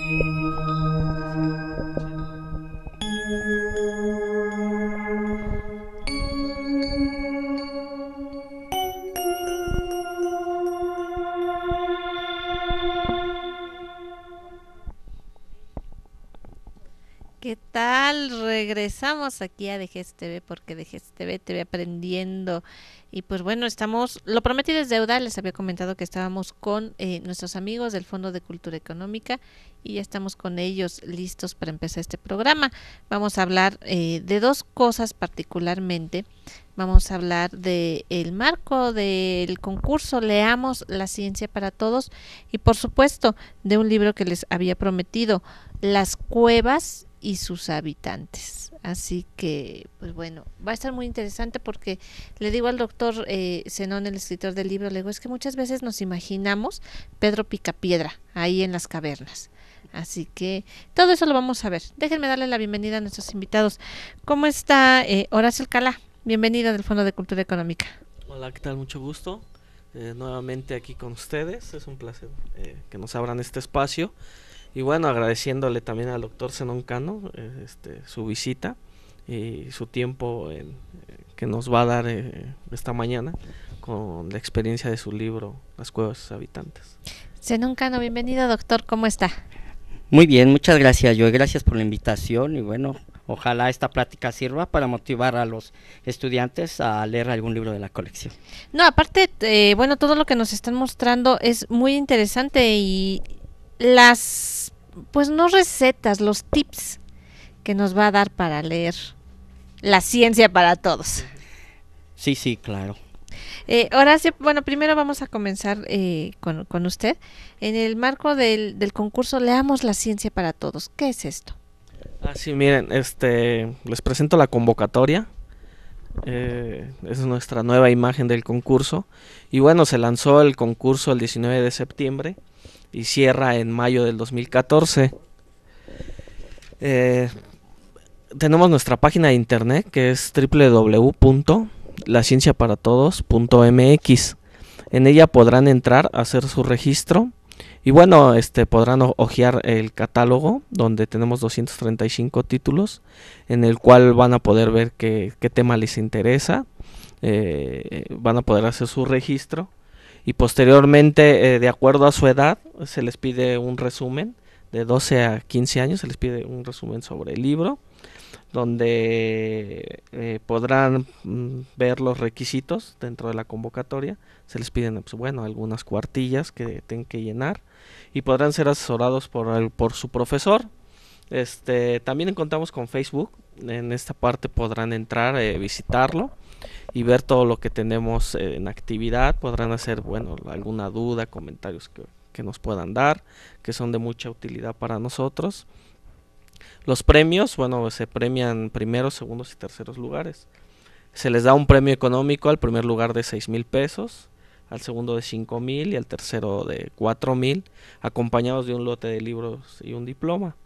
Thank you. regresamos aquí a DGSTV TV porque DGSTV TV te ve aprendiendo. Y pues bueno, estamos, lo prometí es deuda, les había comentado que estábamos con eh, nuestros amigos del Fondo de Cultura Económica y ya estamos con ellos listos para empezar este programa. Vamos a hablar eh, de dos cosas particularmente. Vamos a hablar del el marco del concurso Leamos la Ciencia para Todos y por supuesto de un libro que les había prometido, Las Cuevas y sus habitantes. Así que, pues bueno, va a estar muy interesante porque le digo al doctor eh, Zenón, el escritor del libro, le digo, es que muchas veces nos imaginamos Pedro Picapiedra ahí en las cavernas. Así que todo eso lo vamos a ver. Déjenme darle la bienvenida a nuestros invitados. ¿Cómo está eh, Horacio Alcalá? Bienvenido del Fondo de Cultura Económica. Hola, ¿qué tal? Mucho gusto. Eh, nuevamente aquí con ustedes. Es un placer eh, que nos abran este espacio. Y bueno, agradeciéndole también al doctor Senoncano eh, este, su visita y su tiempo eh, que nos va a dar eh, esta mañana con la experiencia de su libro Las cuevas habitantes. Senoncano bienvenido doctor, ¿cómo está? Muy bien, muchas gracias. Yo gracias por la invitación y bueno, ojalá esta plática sirva para motivar a los estudiantes a leer algún libro de la colección. No, aparte, bueno, todo lo que nos están mostrando es muy interesante y las, pues no recetas, los tips que nos va a dar para leer la ciencia para todos. Sí, sí, claro. Eh, Horacio, bueno, primero vamos a comenzar eh, con, usted. En el marco del, del, concurso Leamos la Ciencia para Todos, ¿qué es esto? Ah, sí, miren, este, les presento la convocatoria. Eh, es nuestra nueva imagen del concurso. Y bueno, se lanzó el concurso el 19 de septiembre y cierra en mayo del 2014. Eh, tenemos nuestra página de internet que es www.lacienciaparatodos.mx. En ella podrán entrar, hacer su registro y bueno, este podrán hojear el catálogo donde tenemos 235 títulos en el cual van a poder ver qué, tema les interesa, eh, van a poder hacer su registro y posteriormente, eh, de acuerdo a su edad, se les pide un resumen, de 12 a 15 años, se les pide un resumen sobre el libro, donde eh, podrán mm, ver los requisitos dentro de la convocatoria, se les piden, pues, bueno, algunas cuartillas que tienen que llenar y podrán ser asesorados por, por su profesor. Este, también encontramos con Facebook, en esta parte podrán entrar, a eh, visitarlo y ver todo lo que tenemos eh, en actividad. Podrán hacer, bueno, alguna duda, comentarios que, que nos puedan dar, que son de mucha utilidad para nosotros. Los premios, bueno, se premian primeros, segundos y terceros lugares. Se les da un premio económico al primer lugar de 6 mil pesos, al segundo de 5 mil y al tercero de 4 mil, acompañados de un lote de libros y un diploma.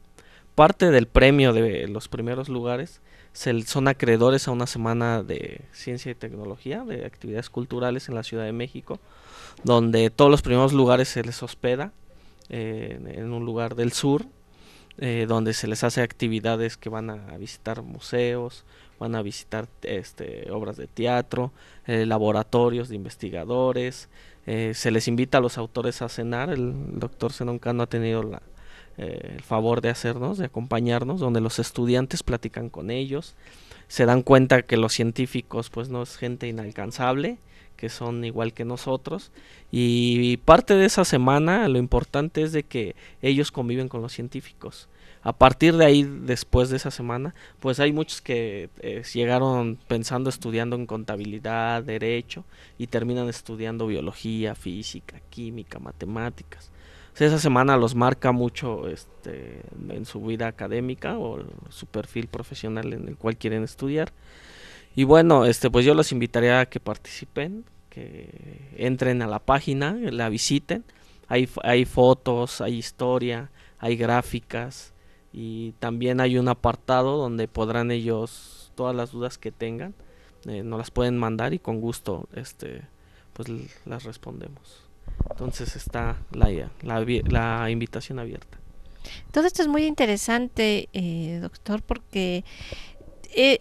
Parte del premio de los primeros lugares son acreedores a una semana de ciencia y tecnología, de actividades culturales en la Ciudad de México, donde todos los primeros lugares se les hospeda eh, en un lugar del sur, eh, donde se les hace actividades que van a visitar museos, van a visitar este, obras de teatro, eh, laboratorios de investigadores, se les invita a los autores a cenar, el doctor Zenón no ha tenido la, eh, el favor de hacernos, de acompañarnos, donde los estudiantes platican con ellos, se dan cuenta que los científicos pues no es gente inalcanzable, que son igual que nosotros y parte de esa semana lo importante es de que ellos conviven con los científicos. A partir de ahí, después de esa semana, pues hay muchos que eh, llegaron pensando estudiando en contabilidad, derecho y terminan estudiando biología, física, química, matemáticas esa semana los marca mucho este, en su vida académica o su perfil profesional en el cual quieren estudiar. Y bueno, este, pues yo los invitaría a que participen, que entren a la página, la visiten. Hay, hay fotos, hay historia, hay gráficas y también hay un apartado donde podrán ellos todas las dudas que tengan, eh, nos las pueden mandar y con gusto este, pues las respondemos. Entonces está la, la, invitación abierta. Todo esto es muy interesante, eh, doctor, porque eh,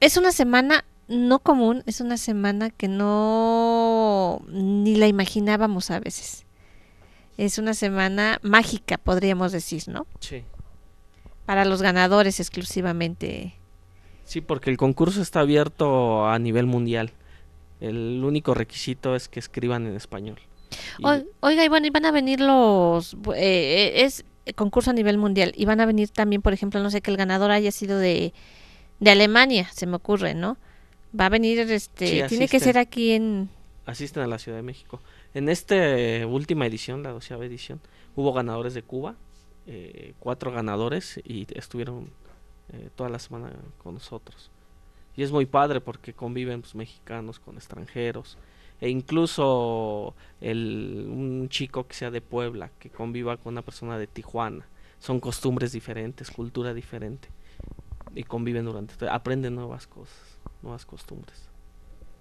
es una semana no común, es una semana que no ni la imaginábamos a veces. Es una semana mágica, podríamos decir, ¿no? Sí. Para los ganadores exclusivamente. Sí, porque el concurso está abierto a nivel mundial. El único requisito es que escriban en español. Oiga, y bueno, y van a venir los... Eh, eh, es concurso a nivel mundial y van a venir también, por ejemplo, no sé, que el ganador haya sido de, de Alemania, se me ocurre, ¿no? Va a venir, este, tiene que ser aquí en... Asisten a la Ciudad de México. En esta eh, última edición, la doceava edición, hubo ganadores de Cuba, cuatro ganadores y estuvieron toda la semana con nosotros. Y es muy padre porque conviven pues, mexicanos con extranjeros e incluso un chico que sea de Puebla, que conviva con una persona de Tijuana. Son costumbres diferentes, cultura diferente. Y conviven durante, aprenden nuevas cosas, nuevas costumbres.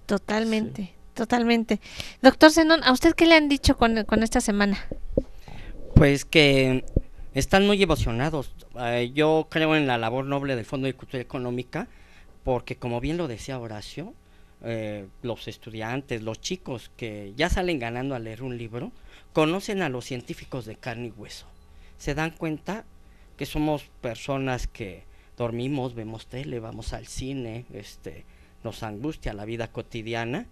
Totalmente, totalmente. Doctor Zenón, ¿a usted qué le han dicho con, esta semana? Pues que están muy emocionados. Eh, yo creo en la labor noble del Fondo de Cultura Económica, porque como bien lo decía Horacio, eh, los estudiantes, los chicos que ya salen ganando a leer un libro, conocen a los científicos de carne y hueso. Se dan cuenta que somos personas que dormimos, vemos tele, vamos al cine, este, nos angustia la vida cotidiana,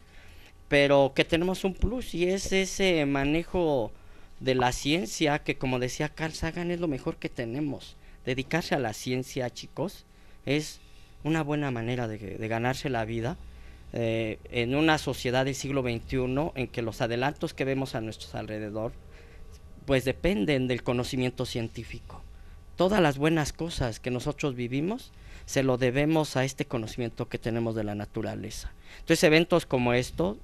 pero que tenemos un plus y es ese manejo de la ciencia que como decía Carl Sagan es lo mejor que tenemos. Dedicarse a la ciencia, chicos, es una buena manera de ganarse la vida eh, en una sociedad del siglo XXI en que los adelantos que vemos a nuestro alrededor pues dependen del conocimiento científico. Todas las buenas cosas que nosotros vivimos se lo debemos a este conocimiento que tenemos de la naturaleza. Entonces eventos como estos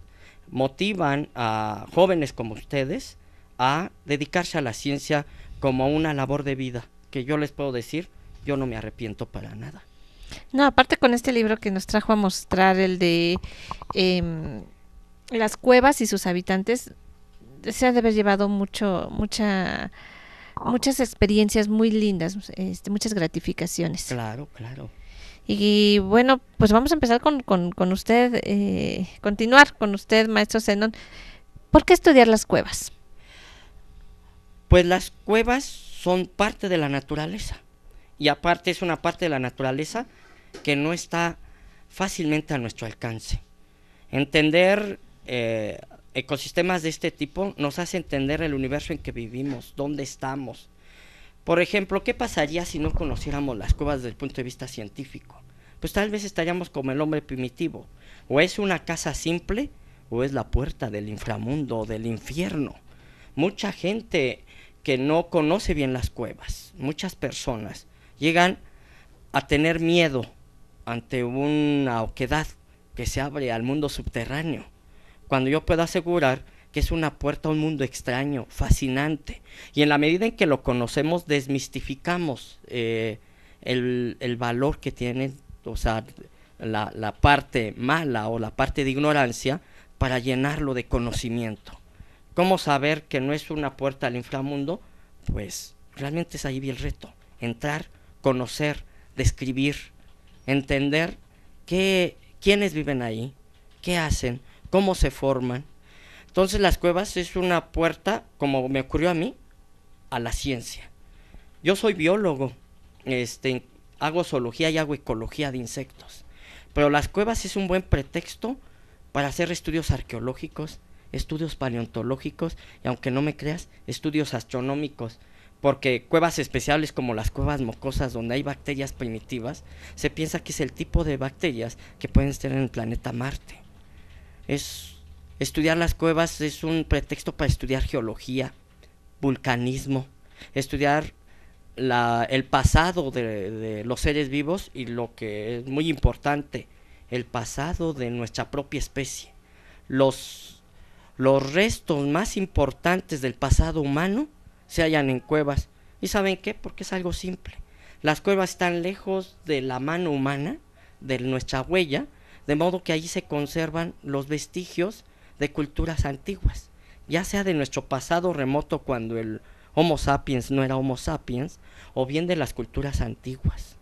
motivan a jóvenes como ustedes a dedicarse a la ciencia como una labor de vida, que yo les puedo decir, yo no me arrepiento para nada. No, aparte con este libro que nos trajo a mostrar el de em, las cuevas y sus habitantes, se ha de haber llevado mucho, mucha, muchas experiencias muy lindas, este, muchas gratificaciones. Claro, claro. Y, bueno, pues vamos a empezar con, con, usted, eh, continuar con usted, maestro Zenón. ¿Por qué estudiar las cuevas? Pues las cuevas son parte de la naturaleza y aparte es una parte de la naturaleza que no está fácilmente a nuestro alcance. Entender eh, ecosistemas de este tipo nos hace entender el universo en que vivimos, dónde estamos. Por ejemplo, ¿qué pasaría si no conociéramos las cuevas desde el punto de vista científico? Pues tal vez estaríamos como el hombre primitivo. O es una casa simple o es la puerta del inframundo, del infierno. Mucha gente que no conoce bien las cuevas, muchas personas llegan a tener miedo ante una oquedad que se abre al mundo subterráneo, cuando yo puedo asegurar que es una puerta a un mundo extraño, fascinante, y en la medida en que lo conocemos desmistificamos eh, el, valor que tiene, o la, parte mala o la parte de ignorancia para llenarlo de conocimiento. ¿Cómo saber que no es una puerta al inframundo? Pues realmente es ahí el reto, entrar, conocer, describir, entender qué, quiénes viven ahí, qué hacen, cómo se forman. Entonces las cuevas es una puerta, como me ocurrió a mí, a la ciencia. Yo soy biólogo, este, hago zoología y hago ecología de insectos. Pero las cuevas es un buen pretexto para hacer estudios arqueológicos, estudios paleontológicos y, aunque no me creas, estudios astronómicos porque cuevas especiales como las cuevas mocosas donde hay bacterias primitivas, se piensa que es el tipo de bacterias que pueden estar en el planeta Marte. Es, estudiar las cuevas es un pretexto para estudiar geología, vulcanismo, estudiar el pasado de, los seres vivos y lo que es muy importante, el pasado de nuestra propia especie. los restos más importantes del pasado humano se hallan en cuevas. ¿Y saben qué? Porque es algo simple. Las cuevas están lejos de la mano humana, de nuestra huella, de modo que ahí se conservan los vestigios de culturas antiguas, ya sea de nuestro pasado remoto cuando el Homo sapiens no era Homo sapiens, o bien de las culturas antiguas,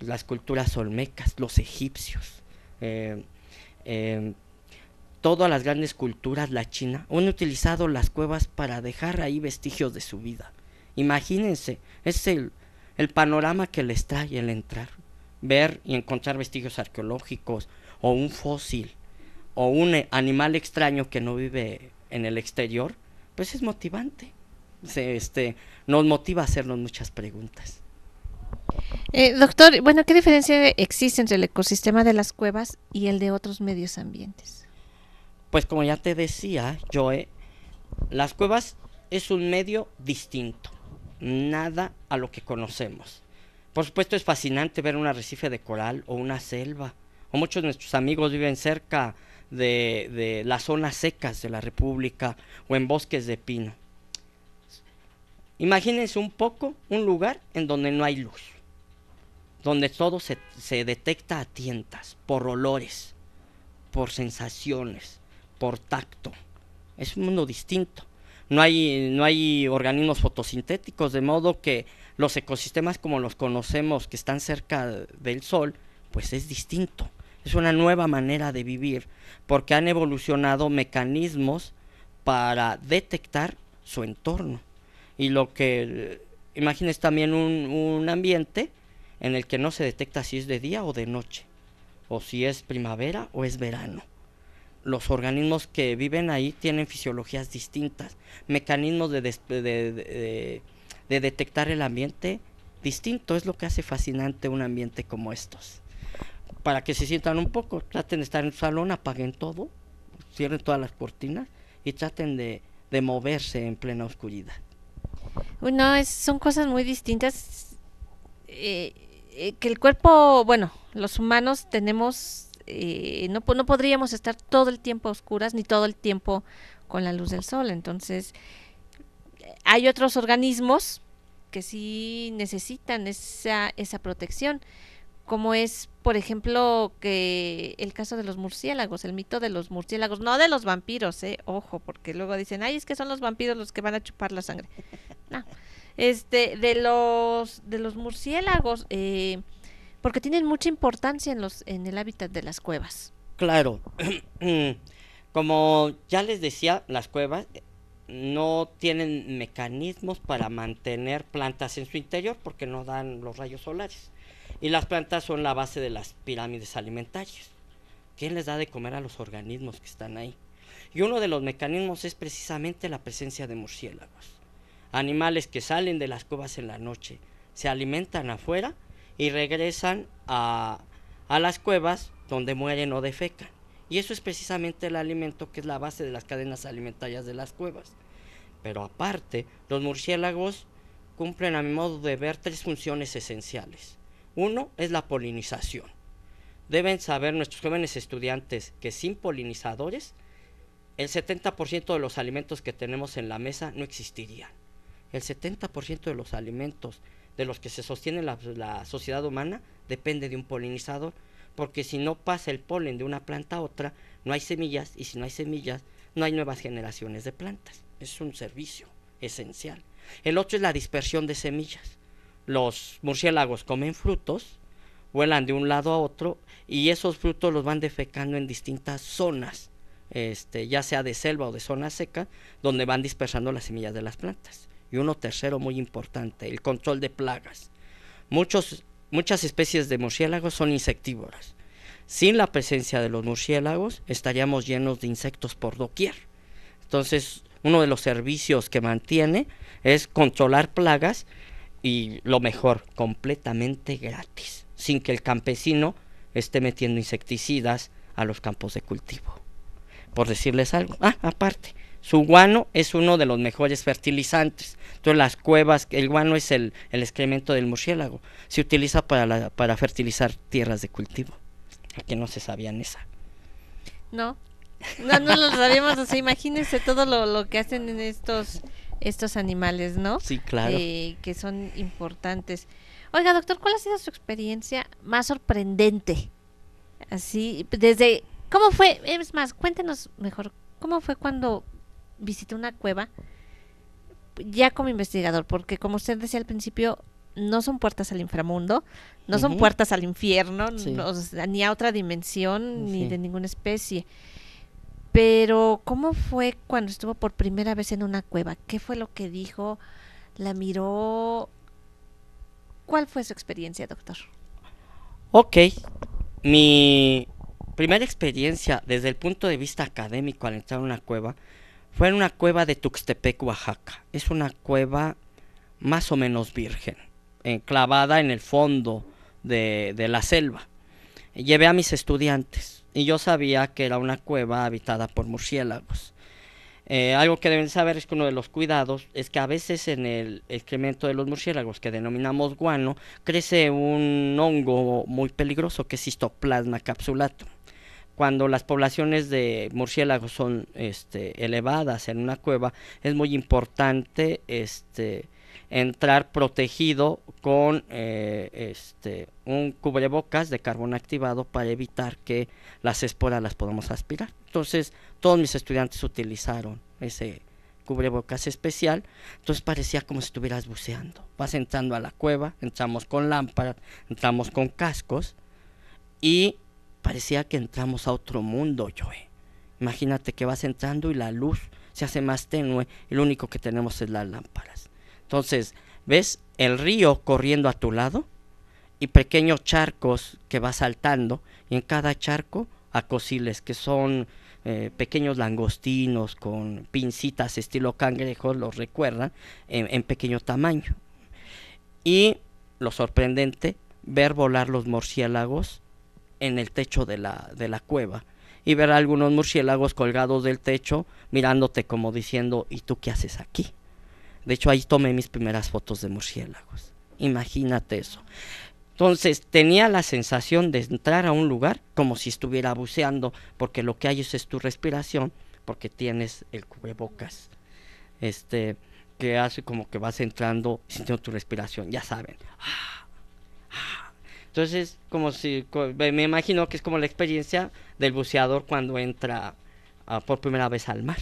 las culturas olmecas, los egipcios. Eh, eh, todas las grandes culturas, la China, han utilizado las cuevas para dejar ahí vestigios de su vida. Imagínense, es el, el panorama que les trae el entrar, ver y encontrar vestigios arqueológicos, o un fósil, o un eh, animal extraño que no vive en el exterior, pues es motivante. este, nos motiva a hacernos muchas preguntas. Eh, doctor, bueno, ¿qué diferencia existe entre el ecosistema de las cuevas y el de otros medios ambientes? Pues como ya te decía, Joe, las cuevas es un medio distinto, nada a lo que conocemos. Por supuesto es fascinante ver un arrecife de coral o una selva, o muchos de nuestros amigos viven cerca de, de las zonas secas de la República o en bosques de pino. Imagínense un poco un lugar en donde no hay luz, donde todo se detecta a tientas, por olores, por sensaciones, por tacto. Es un mundo distinto. No hay, no hay organismos fotosintéticos, de modo que los ecosistemas como los conocemos que están cerca del Sol, pues es distinto. Es una nueva manera de vivir, porque han evolucionado mecanismos para detectar su entorno. Y lo que imagines también un ambiente en el que no se detecta si es de día o de noche, o si es primavera o es verano los organismos que viven ahí tienen fisiologías distintas, mecanismos de, de, detectar el ambiente distinto. Es lo que hace fascinante un ambiente como estos. Para que se sientan un poco, traten de estar en el salón, apaguen todo, cierren todas las cortinas y traten de, moverse en plena oscuridad. Bueno, son cosas muy distintas. Eh, eh, que el cuerpo, bueno, los humanos tenemos eh, no, no podríamos estar todo el tiempo a oscuras ni todo el tiempo con la luz del sol. Entonces, hay otros organismos que sí necesitan esa, esa protección, como es, por ejemplo, que el caso de los murciélagos, el mito de los murciélagos, no de los vampiros, eh, ojo, porque luego dicen, ay, es que son los vampiros los que van a chupar la sangre. No, este, de los, de los murciélagos, eh, porque tienen mucha importancia en, en el hábitat de las cuevas. Claro, como ya les decía, las cuevas eh, no tienen mecanismos para mantener plantas en su interior porque no dan los rayos solares. Y las plantas son la base de las pirámides alimentarias. ¿Quién les da de comer a los organismos que están ahí? Y uno de los mecanismos es precisamente la presencia de murciélagos. Animales que salen de las cuevas en la noche, se alimentan afuera y regresan a, las cuevas donde mueren o defecan. Y eso es precisamente el alimento que es la base de las cadenas alimentarias de las cuevas. Pero aparte, los murciélagos cumplen a mi modo de ver tres funciones esenciales. Uno es la polinización. Deben saber nuestros jóvenes estudiantes que sin polinizadores, el 70% de los alimentos que tenemos en la mesa no existirían. El 70% de los alimentos de los que se sostiene la, sociedad humana depende de un polinizador, porque si no pasa el polen de una planta a otra, no hay semillas y si no hay semillas, no hay nuevas generaciones de plantas. Es un servicio esencial. El otro es la dispersión de semillas. Los murciélagos comen frutos, vuelan de un lado a otro y esos frutos los van defecando en distintas zonas, este, ya sea de selva o de zona seca, donde van dispersando las semillas de las plantas y uno tercero muy importante, el control de plagas. Muchos, muchas especies de murciélagos son insectívoras. Sin la presencia de los murciélagos estaríamos llenos de insectos por doquier. Entonces, uno de los servicios que mantiene es controlar plagas y lo mejor, completamente gratis, sin que el campesino esté metiendo insecticidas a los campos de cultivo. Por decirles algo, ah, aparte, su guano es uno de los mejores fertilizantes. Entonces las cuevas, el guano es el, excremento del murciélago. Se utiliza para, para fertilizar tierras de cultivo. Que no se sabían esa. No, no, lo sabíamos. o sea, imagínense todo lo, que hacen en estos, estos animales, ¿no? Sí, claro. Eh, que son importantes. Oiga, doctor, ¿cuál ha sido su experiencia más sorprendente? Así, desde, ¿cómo fue? Es más, cuéntenos mejor, ¿cómo fue cuando visité una cueva ya como investigador, porque como usted decía al principio, no son puertas al inframundo, no son puertas al infierno, ni a otra dimensión, ni de ninguna especie. Pero, ¿cómo fue cuando estuvo por primera vez en una cueva? ¿Qué fue lo que dijo? ¿La miró? ¿Cuál fue su experiencia, doctor? Ok, mi primera experiencia desde el punto de vista académico al entrar a una cueva fue en una cueva de Tuxtepec, Oaxaca. Es una cueva más o menos virgen, enclavada en el fondo de, la selva. Llevé a mis estudiantes y yo sabía que era una cueva habitada por murciélagos. Eh, algo que deben saber es que uno de los cuidados es que a veces en el excremento de los murciélagos, que denominamos guano, crece un hongo muy peligroso que es histoplasma capsulatum cuando las poblaciones de murciélagos son este, elevadas en una cueva, es muy importante este, entrar protegido con eh, este, un cubrebocas de carbón activado para evitar que las esporas las podamos aspirar. Entonces, todos mis estudiantes utilizaron ese cubrebocas especial, entonces parecía como si estuvieras buceando. Vas entrando a la cueva, entramos con lámparas, entramos con cascos y parecía que entramos a otro mundo, Joe. Imagínate que vas entrando y la luz se hace más tenue y lo único que tenemos es las lámparas. Entonces, ¿ves el río corriendo a tu lado? Y pequeños charcos que va saltando y en cada charco acosiles que son eh, pequeños langostinos con pincitas estilo cangrejos, los recuerdan, en, pequeño tamaño. Y lo sorprendente, ver volar los murciélagos en el techo de la, de la cueva y ver algunos murciélagos colgados del techo mirándote como diciendo, ¿y tú qué haces aquí? De hecho, ahí tomé mis primeras fotos de murciélagos. Imagínate eso. Entonces tenía la sensación de entrar a un lugar como si estuviera buceando, porque lo que hay es, tu respiración, porque tienes el cubrebocas, este, que hace como que vas entrando sintiendo tu respiración, ya saben. ah. ah entonces, como si, me imagino que es como la experiencia del buceador cuando entra ah, por primera vez al mar.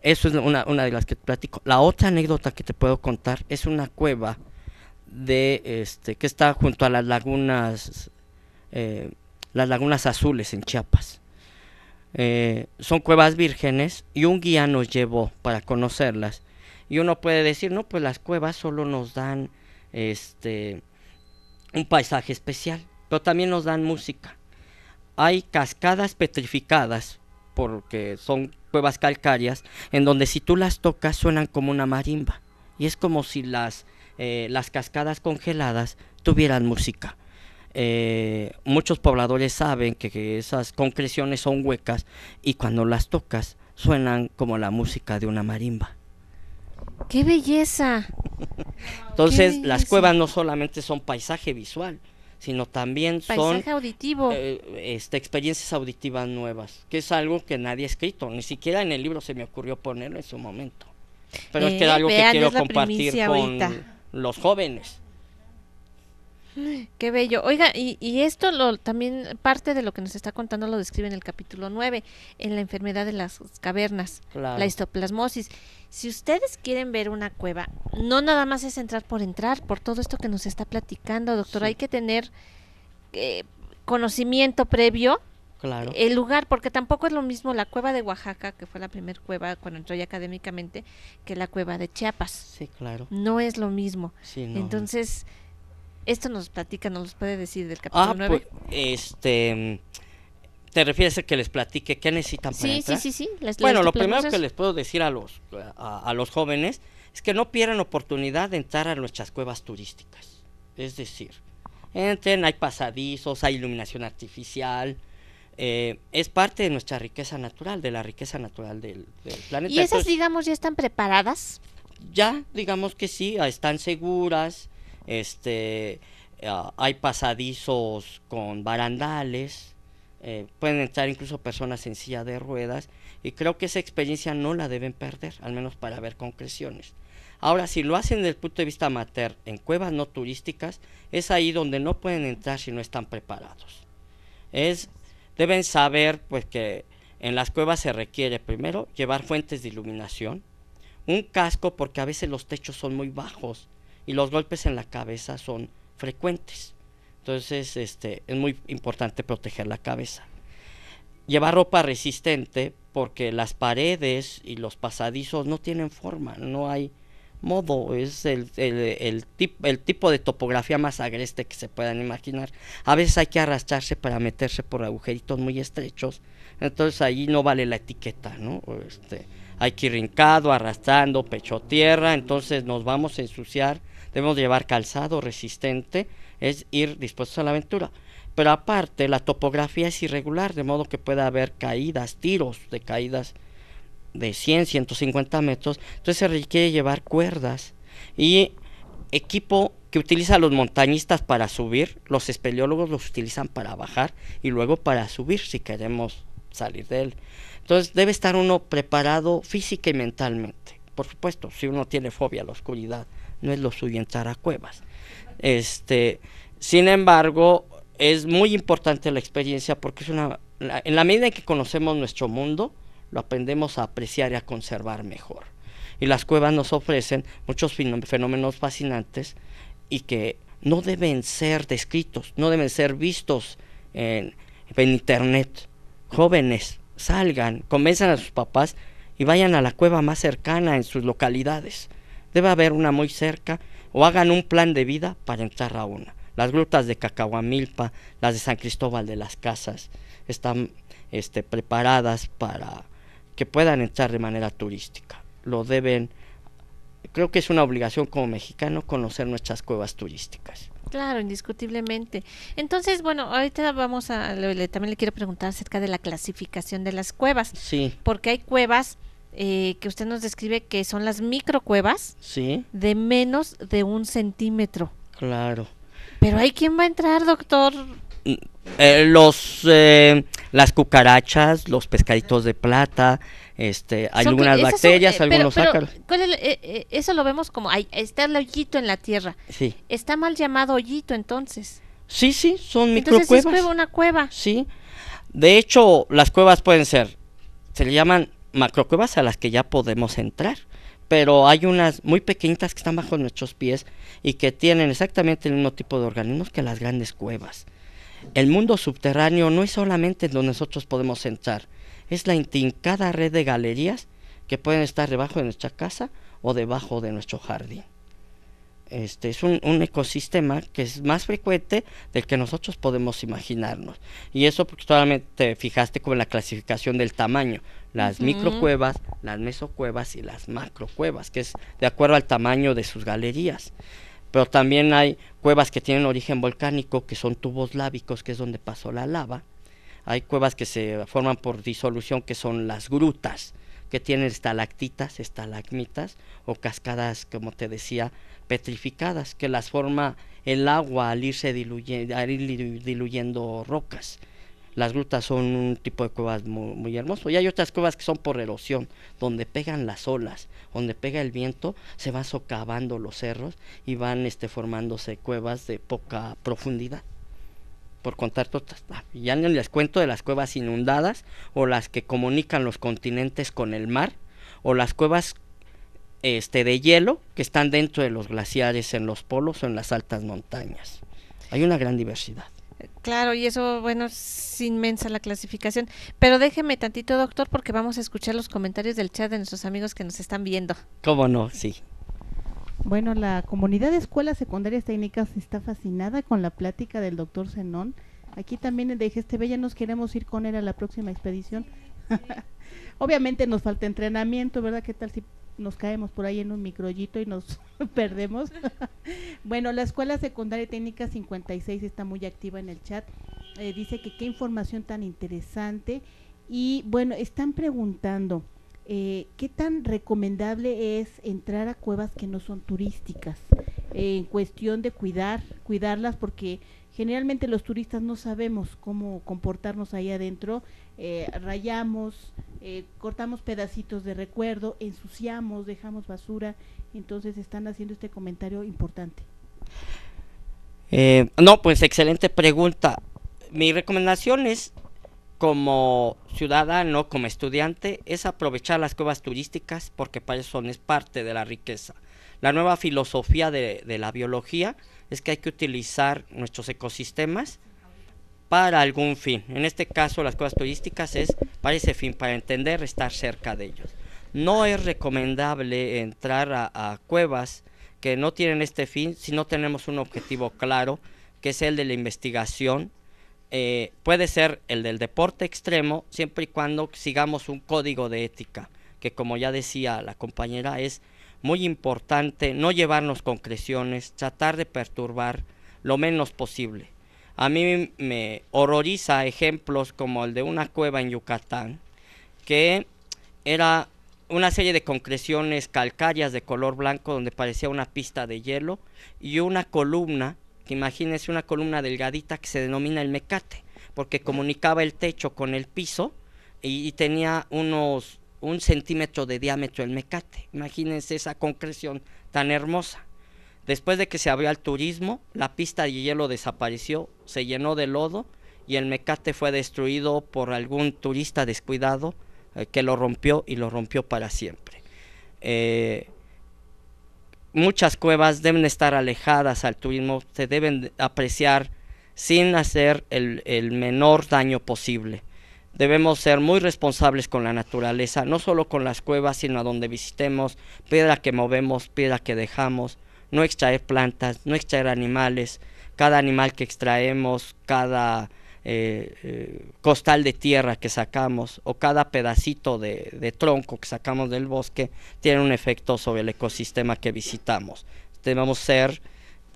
Eso es una, de las que platico. La otra anécdota que te puedo contar es una cueva de este, que está junto a las lagunas eh, las lagunas azules en Chiapas. Eh, son cuevas vírgenes y un guía nos llevó para conocerlas. Y uno puede decir, no, pues las cuevas solo nos dan este un paisaje especial, pero también nos dan música. Hay cascadas petrificadas, porque son cuevas calcáreas, en donde si tú las tocas suenan como una marimba. Y es como si las, eh, las cascadas congeladas tuvieran música. Eh, muchos pobladores saben que, esas concreciones son huecas y cuando las tocas suenan como la música de una marimba. ¡Qué belleza! Entonces, las cuevas no solamente son paisaje visual, sino también paisaje son auditivo. Eh, este, experiencias auditivas nuevas, que es algo que nadie ha escrito, ni siquiera en el libro se me ocurrió ponerlo en su momento. Pero es que era eh, algo que quiero compartir con los jóvenes. Qué bello. Oiga, y, esto lo, también parte de lo que nos está contando lo describe en el capítulo 9, en la enfermedad de las cavernas, la histoplasmosis. Si ustedes quieren ver una cueva, no nada más es entrar por entrar, por todo esto que nos está platicando, doctor. Hay que tener eh, conocimiento previo Claro. el lugar, porque tampoco es lo mismo la cueva de Oaxaca, que fue la primera cueva cuando entró ya académicamente, que la cueva de Chiapas. Sí, claro. No es lo mismo. Sí, no. Entonces, esto nos platica, nos los puede decir del ah, capítulo ah, 9. Pues, este, ¿Te refieres a que les platique qué necesitan para entrar? Sí, sí, sí. sí. bueno, lo primero que les puedo decir a los, a, los jóvenes es que no pierdan oportunidad de entrar a nuestras cuevas turísticas. Es decir, entren, hay pasadizos, hay iluminación artificial, eh, es parte de nuestra riqueza natural, de la riqueza natural del, planeta. ¿Y esas, digamos, ya están preparadas? Ya, digamos que sí, ah, están seguras, este, ah, hay pasadizos con barandales, eh, pueden entrar incluso personas en silla de ruedas y creo que esa experiencia no la deben perder, al menos para ver concreciones. Ahora, si lo hacen desde el punto de vista amateur en cuevas no turísticas, es ahí donde no pueden entrar si no están preparados. Es, deben saber pues, que en las cuevas se requiere primero llevar fuentes de iluminación, un casco porque a veces los techos son muy bajos y los golpes en la cabeza son frecuentes. Entonces, este, es muy importante proteger la cabeza. Llevar ropa resistente porque las paredes y los pasadizos no tienen forma, no hay modo, es el, el tipo de topografía más agreste que se puedan imaginar. A veces hay que arrastrarse para meterse por agujeritos muy estrechos, entonces ahí no vale la etiqueta, ¿no? Este, hay que ir rincado, arrastrando, pecho tierra, entonces nos vamos a ensuciar, debemos llevar calzado resistente, es ir dispuestos a la aventura. Pero aparte, la topografía es irregular, de modo que puede haber caídas, tiros de caídas de 100, 150 metros. Entonces se requiere llevar cuerdas y equipo que utilizan los montañistas para subir, los espeleólogos los utilizan para bajar y luego para subir si queremos salir de él. Entonces debe estar uno preparado física y mentalmente. Por supuesto, si uno tiene fobia a la oscuridad, no es lo suyo entrar a cuevas. Este, sin embargo, es muy importante la experiencia porque es una, en la medida en que conocemos nuestro mundo, lo aprendemos a apreciar y a conservar mejor. Y las cuevas nos ofrecen muchos fenómenos fascinantes y que no deben ser descritos, no deben ser vistos en, en internet. Jóvenes, salgan, convenzan a sus papás y vayan a la cueva más cercana en sus localidades. Debe haber una muy cerca o hagan un plan de vida para entrar a una. Las grutas de Cacahuamilpa, las de San Cristóbal de las Casas, están este, preparadas para que puedan entrar de manera turística. Lo deben, creo que es una obligación como mexicano conocer nuestras cuevas turísticas. Claro, indiscutiblemente. Entonces, bueno, ahorita vamos a, también le quiero preguntar acerca de la clasificación de las cuevas. Sí. Porque hay cuevas eh, que usted nos describe que son las microcuevas ¿Sí? de menos de un centímetro. Claro. Pero hay quién va a entrar, doctor. Mm, eh, los eh, las cucarachas, los pescaditos de plata, este, algunas bacterias, algunos pero, eso lo vemos como ahí, está el hoyito en la tierra. Sí. Está mal llamado hoyito entonces. Sí, sí, son microcuevas. Entonces una cueva. Sí. De hecho, las cuevas pueden ser se le llaman macrocuevas a las que ya podemos entrar, pero hay unas muy pequeñitas que están bajo nuestros pies y que tienen exactamente el mismo tipo de organismos que las grandes cuevas. El mundo subterráneo no es solamente donde nosotros podemos entrar, es la intincada red de galerías que pueden estar debajo de nuestra casa o debajo de nuestro jardín. Este es un, un, ecosistema que es más frecuente del que nosotros podemos imaginarnos. Y eso porque solamente te fijaste con la clasificación del tamaño las microcuevas, las mesocuevas y las macrocuevas, que es de acuerdo al tamaño de sus galerías. Pero también hay cuevas que tienen origen volcánico, que son tubos lábicos, que es donde pasó la lava. Hay cuevas que se forman por disolución, que son las grutas, que tienen estalactitas, estalagmitas o cascadas, como te decía, petrificadas, que las forma el agua al irse al diluyendo rocas. Las grutas son un tipo de cuevas muy, hermoso. Y hay otras cuevas que son por erosión, donde pegan las olas, donde pega el viento, se van socavando los cerros y van este, formándose cuevas de poca profundidad. Por contar todas. Ah, ya les cuento de las cuevas inundadas o las que comunican los continentes con el mar o las cuevas este, de hielo que están dentro de los glaciares en los polos o en las altas montañas. Hay una gran diversidad. Claro, y eso, bueno, es inmensa la clasificación. Pero déjeme tantito, doctor, porque vamos a escuchar los comentarios del chat de nuestros amigos que nos están viendo. ¿Cómo no? Sí. Bueno, la comunidad de escuelas secundarias técnicas está fascinada con la plática del doctor Zenón. Aquí también de este ya nos queremos ir con él a la próxima expedición. Obviamente nos falta entrenamiento, ¿verdad? ¿Qué tal si nos caemos por ahí en un microllito y nos perdemos. bueno, la Escuela Secundaria Técnica 56 está muy activa en el chat. Eh, dice que qué información tan interesante. Y bueno, están preguntando, eh, ¿qué tan recomendable es entrar a cuevas que no son turísticas? Eh, en cuestión de cuidar, cuidarlas porque generalmente los turistas no sabemos cómo comportarnos ahí adentro, eh, rayamos, eh, cortamos pedacitos de recuerdo, ensuciamos, dejamos basura, entonces están haciendo este comentario importante. Eh, no, pues excelente pregunta. Mi recomendación es, como ciudadano, como estudiante, es aprovechar las cuevas turísticas porque para eso es parte de la riqueza. La nueva filosofía de la biología es que hay que utilizar nuestros ecosistemas para algún fin. En este caso, las cuevas turísticas es para ese fin, para entender, estar cerca de ellos. No es recomendable entrar a, cuevas que no tienen este fin si no tenemos un objetivo claro, que es el de la investigación. Eh, puede ser el del deporte extremo, siempre y cuando sigamos un código de ética, que como ya decía la compañera, es muy importante no llevarnos concreciones, tratar de perturbar lo menos posible. A mí me horroriza ejemplos como el de una cueva en Yucatán, que era una serie de concreciones calcáreas de color blanco donde parecía una pista de hielo y una columna, que imagínense una columna delgadita que se denomina el mecate, porque comunicaba el techo con el piso y tenía unos un centímetro de diámetro el mecate. Imagínense esa concreción tan hermosa. Después de que se abrió al turismo, la pista de hielo desapareció, se llenó de lodo y el mecate fue destruido por algún turista descuidado eh, que lo rompió y lo rompió para siempre. Eh, muchas cuevas deben estar alejadas al turismo, se deben apreciar sin hacer el menor daño posible. Debemos ser muy responsables con la naturaleza, no solo con las cuevas, sino a donde visitemos, piedra que movemos, piedra que dejamos, no extraer plantas, no extraer animales, cada animal que extraemos, cada eh, eh, costal de tierra que sacamos o cada pedacito de, tronco que sacamos del bosque tiene un efecto sobre el ecosistema que visitamos. Debemos ser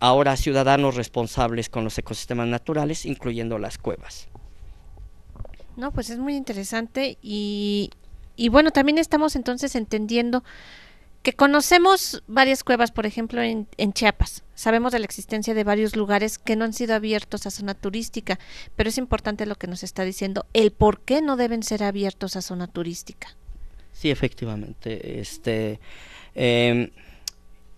ahora ciudadanos responsables con los ecosistemas naturales, incluyendo las cuevas. No, pues es muy interesante y, bueno, también estamos entonces entendiendo que conocemos varias cuevas, por ejemplo, en, en, Chiapas. Sabemos de la existencia de varios lugares que no han sido abiertos a zona turística, pero es importante lo que nos está diciendo, el por qué no deben ser abiertos a zona turística. Sí, efectivamente. Este, em,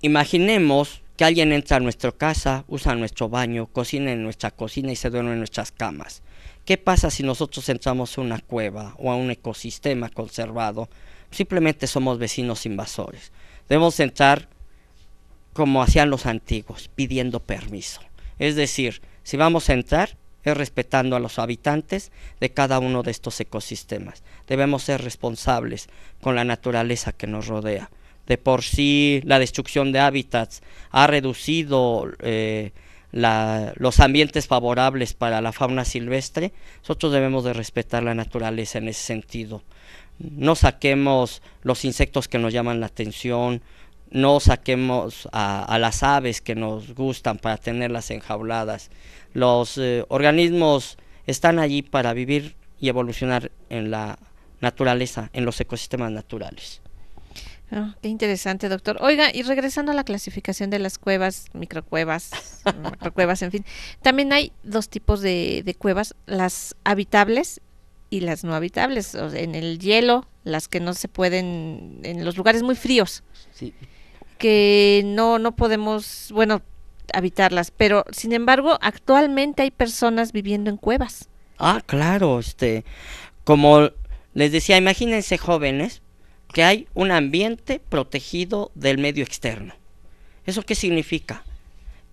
imaginemos que alguien entra a nuestra casa, usa nuestro baño, cocina en nuestra cocina y se duerme en nuestras camas. ¿Qué pasa si nosotros entramos a una cueva o a un ecosistema conservado? Simplemente somos vecinos invasores. Debemos entrar como hacían los antiguos, pidiendo permiso. Es decir, si vamos a entrar, es respetando a los habitantes de cada uno de estos ecosistemas. Debemos ser responsables con la naturaleza que nos rodea. De por sí, la destrucción de hábitats ha reducido eh, los ambientes favorables para la fauna silvestre, nosotros debemos de respetar la naturaleza en ese sentido. No saquemos los insectos que nos llaman la atención, no saquemos a, las aves que nos gustan para tenerlas enjauladas. Los eh, organismos están allí para vivir y evolucionar en la naturaleza, en los ecosistemas naturales. Ah, qué interesante, doctor. Oiga, y regresando a la clasificación de las cuevas, microcuevas, cuevas en fin, también hay dos tipos de, cuevas, las habitables y las no habitables. en el hielo, las que no se pueden, en los lugares muy fríos, que no, no podemos, bueno, habitarlas. Pero, sin embargo, actualmente hay personas viviendo en cuevas. Ah, claro, este, como les decía, imagínense jóvenes que hay un ambiente protegido del medio externo. ¿Eso qué significa?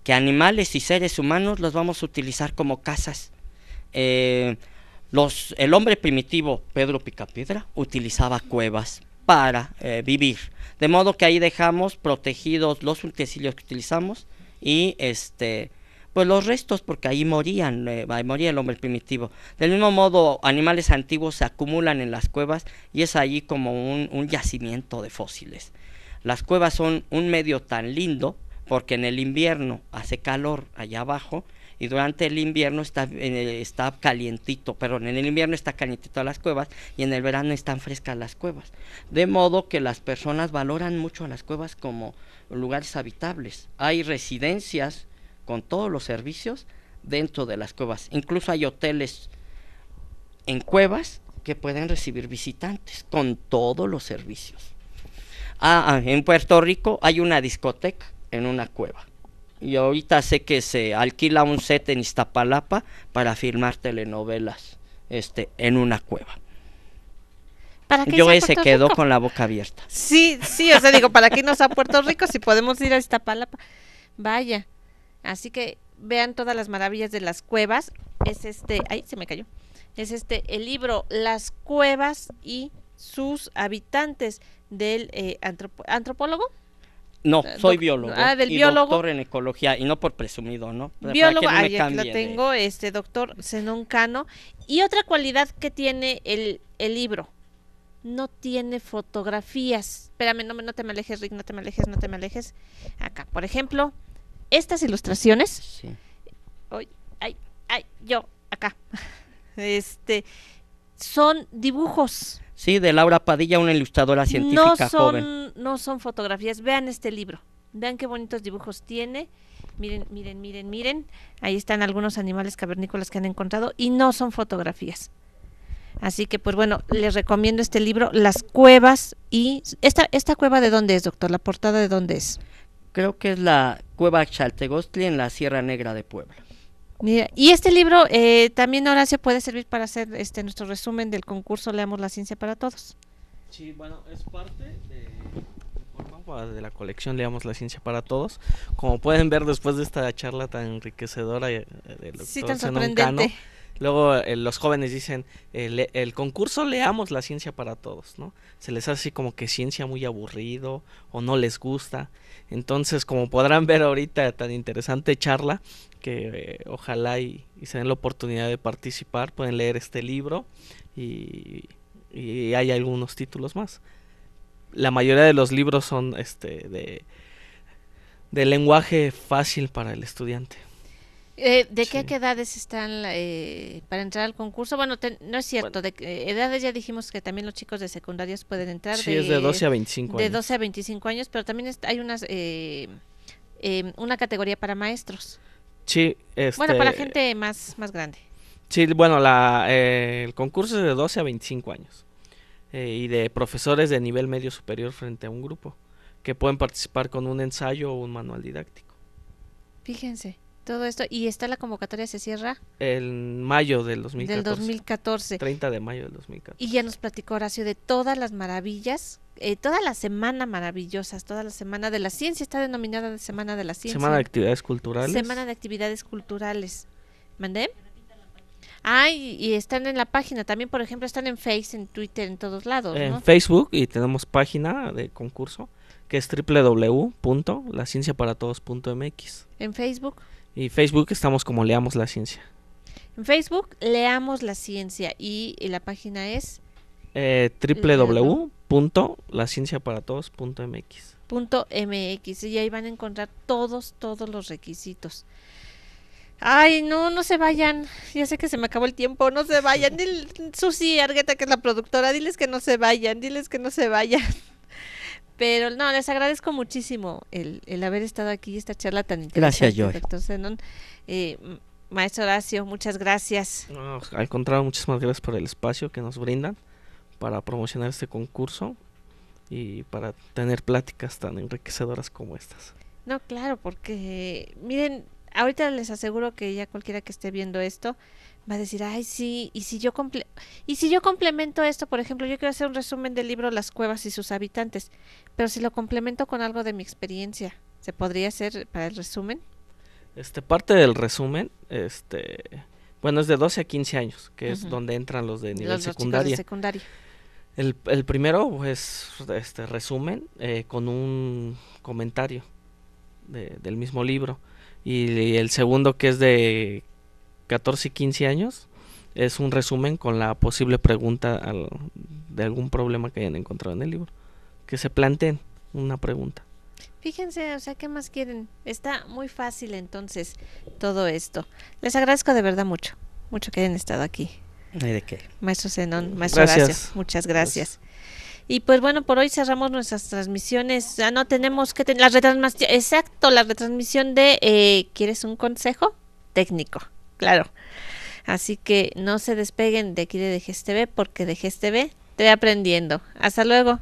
Que animales y seres humanos los vamos a utilizar como casas. Eh, el hombre primitivo, Pedro Picapiedra, utilizaba cuevas para eh, vivir. De modo que ahí dejamos protegidos los utensilios que utilizamos y este pues los restos, porque ahí morían, eh, moría el hombre primitivo. Del mismo modo, animales antiguos se acumulan en las cuevas y es allí como un, yacimiento de fósiles. Las cuevas son un medio tan lindo porque en el invierno hace calor allá abajo y durante el invierno está, está calientito, perdón, en el invierno está calientito las cuevas y en el verano están frescas las cuevas. De modo que las personas valoran mucho a las cuevas como lugares habitables. Hay residencias con todos los servicios dentro de las cuevas. Incluso hay hoteles en cuevas que pueden recibir visitantes con todos los servicios. Ah, ah, en Puerto Rico hay una discoteca en una cueva. Y ahorita sé que se alquila un set en Iztapalapa para filmar telenovelas este, en una cueva. Yo se quedó con la boca abierta. Sí, sí, o sea, digo, ¿para qué nos a Puerto Rico si podemos ir a Iztapalapa? Vaya. Así que vean todas las maravillas de las cuevas. Es este, ahí se me cayó. Es este el libro Las cuevas y sus habitantes del eh, antropólogo. No, soy biólogo. Ah, del biólogo. Doctor en ecología, y no por presumido, ¿no? Biólogo, ahí lo tengo, este doctor Zenón Cano. Y otra cualidad que tiene el, libro, no tiene fotografías. Espérame, no, no te me alejes, Rick, no te me alejes, no te me alejes. Acá, por ejemplo, estas ilustraciones. Sí. Ay, ay, yo, acá. Este, son dibujos. Sí, de Laura Padilla, una ilustradora científica no son, joven. No son fotografías. Vean este libro. Vean qué bonitos dibujos tiene. Miren, miren, miren, miren. Ahí están algunos animales cavernícolas que han encontrado y no son fotografías. Así que, pues bueno, les recomiendo este libro, Las cuevas y... ¿Esta, esta cueva de dónde es, doctor? ¿La portada de dónde es? Creo que es la cueva Chaltegostli en la Sierra Negra de Puebla. Mira, y este libro eh, también, Horacio, puede servir para hacer este nuestro resumen del concurso Leamos la Ciencia para Todos. Sí, bueno, es parte de, ah, la colección Leamos la Ciencia para Todos. Como pueden ver después de esta charla tan enriquecedora eh, sí, tan sorprendente. Luego eh, los jóvenes dicen, eh, el, concurso leamos la ciencia para todos, ¿no? Se les hace así como que ciencia muy aburrido o no les gusta. Entonces, como podrán ver ahorita, tan interesante charla, que eh, ojalá y, se den la oportunidad de participar, pueden leer este libro y, hay algunos títulos más. La mayoría de los libros son este de lenguaje fácil para el estudiante. Eh, ¿De qué edades están eh, para entrar al concurso? Bueno, no es cierto, de edades ya dijimos que también los chicos de secundarias pueden entrar. Sí, es de 12 a 25 años. De 12 a 25 años, pero también hay unas, eh, em, una categoría para maestros. Sí. Este, bueno, para gente más, más grande. Sí, bueno, el concurso es de 12 a 25 años y de profesores de nivel medio superior frente a un grupo que pueden participar con un ensayo o un manual didáctico. Fíjense. Todo esto, y está la convocatoria, se cierra. En mayo del 2014. Del 2014. 30 de mayo del 2014. Y ya nos platicó Horacio de todas las maravillas, eh, toda la semana maravillosas, toda la semana de la ciencia, está denominada de Semana de la Ciencia. Semana de Actividades Culturales. Semana de Actividades Culturales. ¿Mandé? Ah, y, están en la página también, por ejemplo, están en Facebook, en Twitter, en todos lados. En Facebook y tenemos página de concurso que es www.lacienciaparatodos.mx. En Facebook. Y Facebook estamos como Leamos la Ciencia. En Facebook, Leamos la Ciencia. Y, la página es eh, www.lacienciaparatodos.mx. .mx y ahí van a encontrar todos, todos los requisitos. Ay, no, no se vayan. Ya sé que se me acabó el tiempo, no se vayan. Susi Argueta, que es la productora, diles que no se vayan, diles que no se vayan. Pero no, les agradezco muchísimo el, haber estado aquí esta charla tan interesante. Gracias, Joy. Eh, maestro Horacio, muchas gracias. No, al contrario, muchísimas gracias por el espacio que nos brindan para promocionar este concurso y para tener pláticas tan enriquecedoras como estas. No, claro, porque miren, ahorita les aseguro que ya cualquiera que esté viendo esto va a decir, ay, sí, y si yo y si yo complemento esto, por ejemplo, yo quiero hacer un resumen del libro Las cuevas y sus habitantes, pero si lo complemento con algo de mi experiencia, ¿se podría hacer para el resumen? Este parte del resumen, este, bueno, es de 12 a 15 años, que es donde entran los de nivel los, secundaria. secundaria. El, primero, es, pues, este resumen eh, con un comentario del mismo libro. y el segundo que es de 14 y 15 años es un resumen con la posible pregunta de algún problema que hayan encontrado en el libro. Que se planteen una pregunta. Fíjense, o sea, ¿qué más quieren? Está muy fácil entonces todo esto. Les agradezco de verdad mucho, mucho que hayan estado aquí. ¿De qué? Maestro Zenón, maestro gracias. muchas gracias. Y pues bueno, por hoy cerramos nuestras transmisiones. Ya ah, no tenemos que tener las retransmisiones. Exacto, la retransmisión de eh, ¿Quieres un consejo técnico? claro. Así que no se despeguen de aquí de DGSTV porque DGSTV te va aprendiendo. Hasta luego.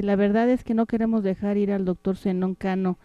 la verdad es que no queremos dejar ir al doctor Zenón Cano